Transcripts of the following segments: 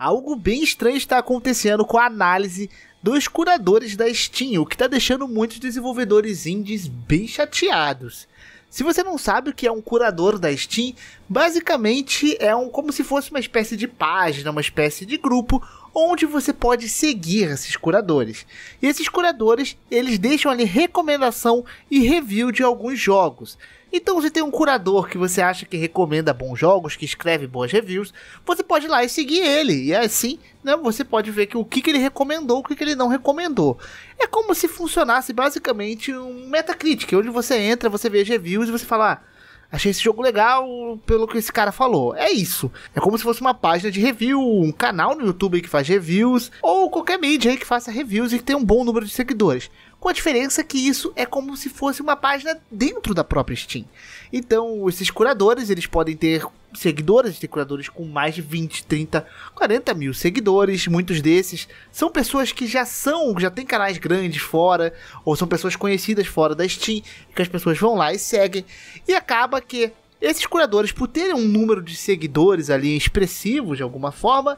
Algo bem estranho está acontecendo com a análise dos curadores da Steam, o que está deixando muitos desenvolvedores indies bem chateados. Se você não sabe o que é um curador da Steam, basicamente é um como se fosse uma espécie de página, uma espécie de grupo onde você pode seguir esses curadores. E esses curadores, eles deixam ali recomendação e review de alguns jogos. Então, se tem um curador que você acha que recomenda bons jogos, que escreve boas reviews, você pode ir lá e seguir ele. E assim, né, você pode ver que o que, que ele recomendou, o que, que ele não recomendou. É como se funcionasse basicamente um Metacritic, onde você entra, você vê as reviews e você fala, ah, Achei esse jogo legal pelo que esse cara falou. É isso. É como se fosse uma página de review, um canal no YouTube que faz reviews, ou qualquer mídia aí que faça reviews e que tem um bom número de seguidores com a diferença que isso é como se fosse uma página dentro da própria Steam. Então, esses curadores, eles podem ter seguidores, tem curadores com mais de 20, 30, 40 mil seguidores, muitos desses são pessoas que já são, já tem canais grandes fora, ou são pessoas conhecidas fora da Steam, que as pessoas vão lá e seguem, e acaba que esses curadores, por terem um número de seguidores ali expressivo de alguma forma,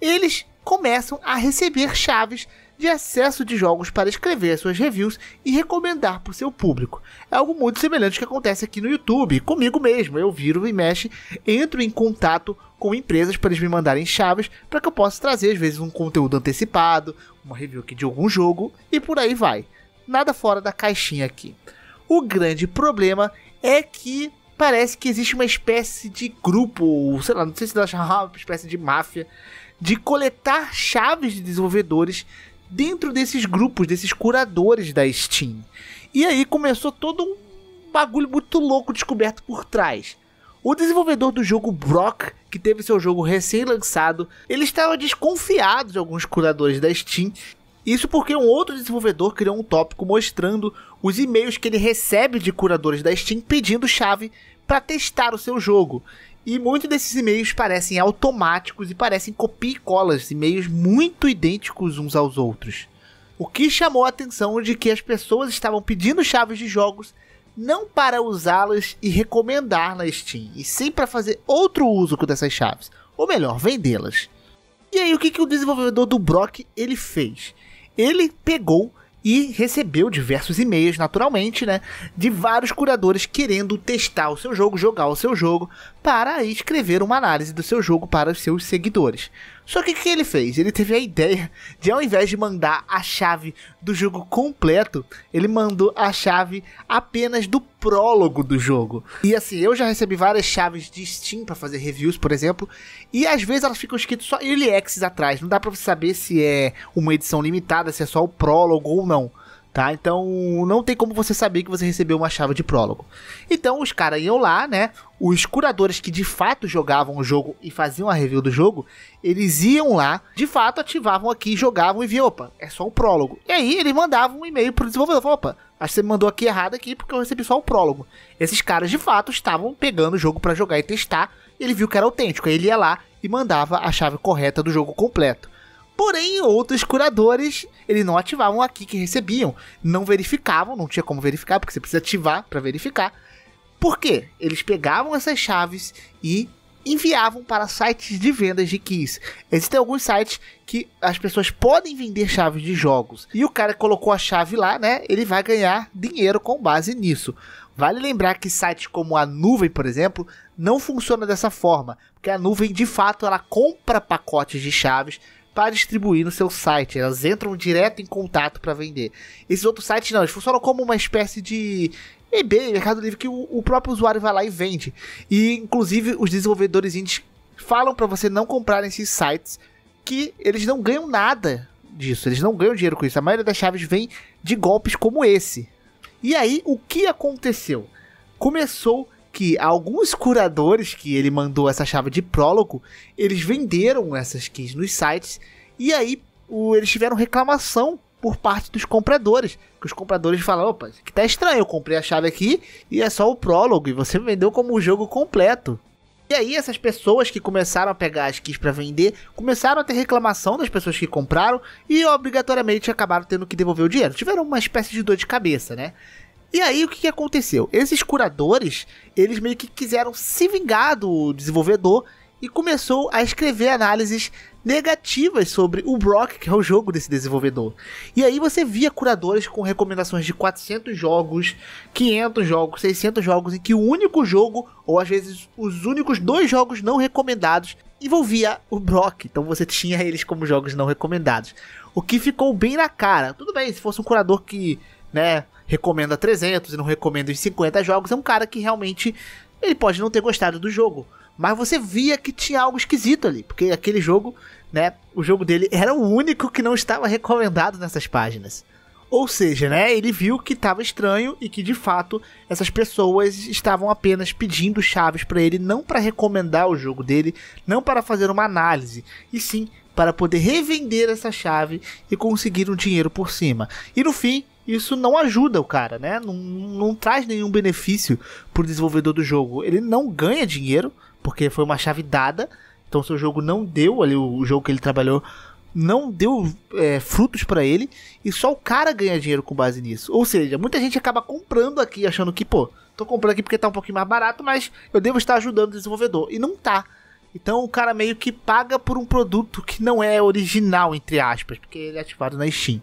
eles começam a receber chaves de acesso de jogos para escrever suas reviews e recomendar para o seu público. É algo muito semelhante que acontece aqui no YouTube, comigo mesmo. Eu viro e mexe, entro em contato com empresas para eles me mandarem chaves para que eu possa trazer, às vezes, um conteúdo antecipado, uma review aqui de algum jogo e por aí vai. Nada fora da caixinha aqui. O grande problema é que parece que existe uma espécie de grupo, ou sei lá, não sei se dá uma espécie de máfia, de coletar chaves de desenvolvedores dentro desses grupos, desses curadores da Steam. E aí começou todo um bagulho muito louco descoberto por trás. O desenvolvedor do jogo Brock, que teve seu jogo recém-lançado, ele estava desconfiado de alguns curadores da Steam. Isso porque um outro desenvolvedor criou um tópico mostrando os e-mails que ele recebe de curadores da Steam pedindo chave para testar o seu jogo. E muitos desses e-mails parecem automáticos e parecem copia e colas, e-mails muito idênticos uns aos outros. O que chamou a atenção de que as pessoas estavam pedindo chaves de jogos não para usá-las e recomendar na Steam, e sim para fazer outro uso com dessas chaves, ou melhor, vendê-las. E aí o que, que o desenvolvedor do Brock ele fez? Ele pegou e recebeu diversos e-mails, naturalmente, né, de vários curadores querendo testar o seu jogo, jogar o seu jogo, para escrever uma análise do seu jogo para os seus seguidores. Só que o que ele fez? Ele teve a ideia de, ao invés de mandar a chave do jogo completo, ele mandou a chave apenas do prólogo do jogo. E assim, eu já recebi várias chaves de Steam para fazer reviews, por exemplo, e às vezes elas ficam escritas só Early Access atrás. Não dá para saber se é uma edição limitada, se é só o prólogo ou não tá? Então não tem como você saber que você recebeu uma chave de prólogo. Então os caras iam lá, né? Os curadores que de fato jogavam o jogo e faziam a review do jogo, eles iam lá, de fato ativavam aqui, jogavam e viam, opa, é só o prólogo. E aí eles mandavam um e-mail pro desenvolvedor, opa, acho que você me mandou aqui errado aqui porque eu recebi só o prólogo. Esses caras de fato estavam pegando o jogo para jogar e testar, e ele viu que era autêntico, aí ele ia lá e mandava a chave correta do jogo completo. Porém, outros curadores, eles não ativavam a key que recebiam, não verificavam, não tinha como verificar, porque você precisa ativar para verificar. Por quê? Eles pegavam essas chaves e enviavam para sites de vendas de keys. Existem alguns sites que as pessoas podem vender chaves de jogos. E o cara colocou a chave lá, né? Ele vai ganhar dinheiro com base nisso. Vale lembrar que sites como a nuvem, por exemplo, não funciona dessa forma, porque a nuvem de fato ela compra pacotes de chaves para distribuir no seu site. Elas entram direto em contato para vender. Esses outros sites não, eles funcionam como uma espécie de eBay, Mercado Livre, que o, o próprio usuário vai lá e vende. E inclusive os desenvolvedores indies falam para você não comprar esses sites que eles não ganham nada disso, eles não ganham dinheiro com isso. A maioria das chaves vem de golpes como esse. E aí, o que aconteceu? Começou que alguns curadores que ele mandou essa chave de prólogo, eles venderam essas keys nos sites e aí o, eles tiveram reclamação por parte dos compradores. Que os compradores falaram opa, que tá estranho, eu comprei a chave aqui e é só o prólogo e você vendeu como o jogo completo. E aí essas pessoas que começaram a pegar as keys para vender, começaram a ter reclamação das pessoas que compraram e obrigatoriamente acabaram tendo que devolver o dinheiro. Tiveram uma espécie de dor de cabeça, né? E aí, o que, que aconteceu? Esses curadores, eles meio que quiseram se vingar do desenvolvedor e começou a escrever análises negativas sobre o Brock, que é o jogo desse desenvolvedor. E aí você via curadores com recomendações de 400 jogos, 500 jogos, 600 jogos, em que o único jogo, ou às vezes os únicos dois jogos não recomendados, envolvia o Brock. Então você tinha eles como jogos não recomendados. O que ficou bem na cara. Tudo bem, se fosse um curador que, né, recomenda 300 e não recomenda os 50 jogos, é um cara que realmente ele pode não ter gostado do jogo, mas você via que tinha algo esquisito ali, porque aquele jogo, né, o jogo dele era o único que não estava recomendado nessas páginas. Ou seja, né, ele viu que estava estranho e que de fato essas pessoas estavam apenas pedindo chaves para ele, não para recomendar o jogo dele, não para fazer uma análise, e sim para poder revender essa chave e conseguir um dinheiro por cima. E no fim, isso não ajuda o cara, né? Não, não traz nenhum benefício pro desenvolvedor do jogo. Ele não ganha dinheiro, porque foi uma chave dada. Então seu jogo não deu ali o jogo que ele trabalhou não deu é, frutos para ele e só o cara ganha dinheiro com base nisso. Ou seja, muita gente acaba comprando aqui achando que, pô, tô comprando aqui porque tá um pouquinho mais barato, mas eu devo estar ajudando o desenvolvedor e não tá. Então o cara meio que paga por um produto que não é original entre aspas, porque ele é ativado na Steam.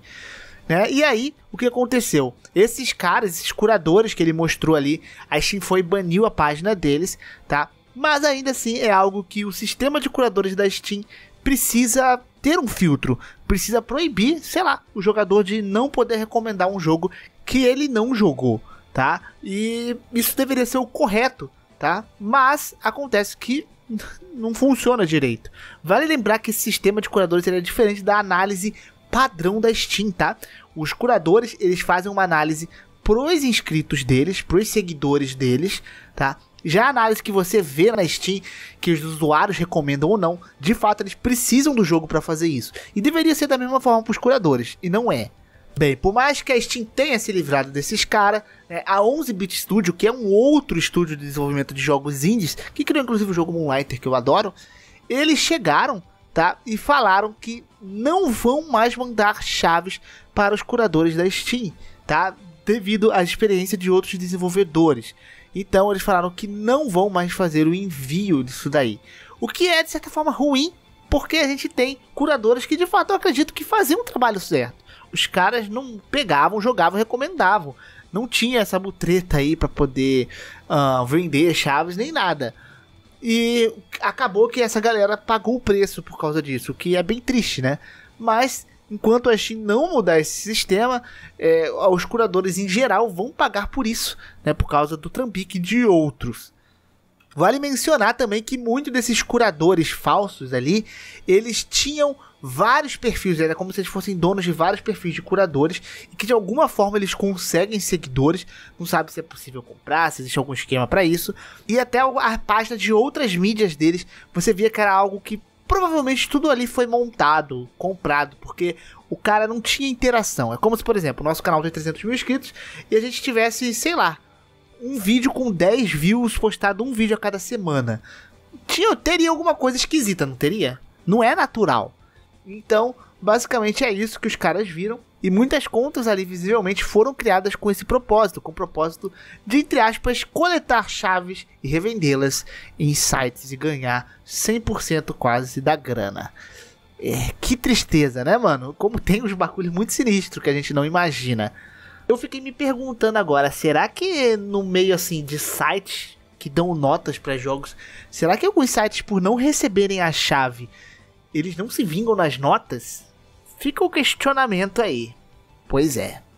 Né? E aí, o que aconteceu? Esses caras, esses curadores que ele mostrou ali, a Steam foi baniu a página deles, tá? Mas ainda assim é algo que o sistema de curadores da Steam precisa ter um filtro, precisa proibir, sei lá, o jogador de não poder recomendar um jogo que ele não jogou, tá? E isso deveria ser o correto, tá? Mas acontece que não funciona direito. Vale lembrar que esse sistema de curadores é diferente da análise padrão da Steam, tá? Os curadores, eles fazem uma análise pros inscritos deles, pros seguidores deles, tá? Já a análise que você vê na Steam, que os usuários recomendam ou não, de fato eles precisam do jogo para fazer isso. E deveria ser da mesma forma para os curadores, e não é. Bem, por mais que a Steam tenha se livrado desses caras, né, a 11-Bit Studio, que é um outro estúdio de desenvolvimento de jogos indies, que criou inclusive o jogo Moonlighter, que eu adoro, eles chegaram tá? E falaram que não vão mais mandar chaves para os curadores da Steam, tá? Devido à experiência de outros desenvolvedores. Então eles falaram que não vão mais fazer o envio disso daí. O que é de certa forma ruim, porque a gente tem curadores que de fato eu acredito que faziam o trabalho certo. Os caras não pegavam, jogavam, recomendavam. Não tinha essa mutreta aí para poder uh, vender chaves nem nada. E acabou que essa galera pagou o preço por causa disso, o que é bem triste, né? Mas enquanto a Steam não mudar esse sistema, é, os curadores em geral vão pagar por isso, né? Por causa do trambique de outros. Vale mencionar também que muitos desses curadores falsos ali, eles tinham vários perfis, era como se eles fossem donos de vários perfis de curadores e que de alguma forma eles conseguem seguidores, não sabe se é possível comprar, se existe algum esquema para isso, e até a página de outras mídias deles, você via que era algo que provavelmente tudo ali foi montado, comprado, porque o cara não tinha interação. É como se, por exemplo, o nosso canal tem 300 mil inscritos e a gente tivesse, sei lá, um vídeo com 10 views postado um vídeo a cada semana. Tinha, teria alguma coisa esquisita, não teria? Não é natural. Então, basicamente é isso que os caras viram. E muitas contas ali visivelmente foram criadas com esse propósito, com o propósito de, entre aspas, coletar chaves e revendê-las em sites e ganhar 100% quase da grana. É, que tristeza, né, mano? Como tem uns bagulhos muito sinistros que a gente não imagina. Eu fiquei me perguntando agora, será que no meio assim de sites que dão notas para jogos, será que alguns sites por não receberem a chave, eles não se vingam nas notas? Fica o questionamento aí. Pois é.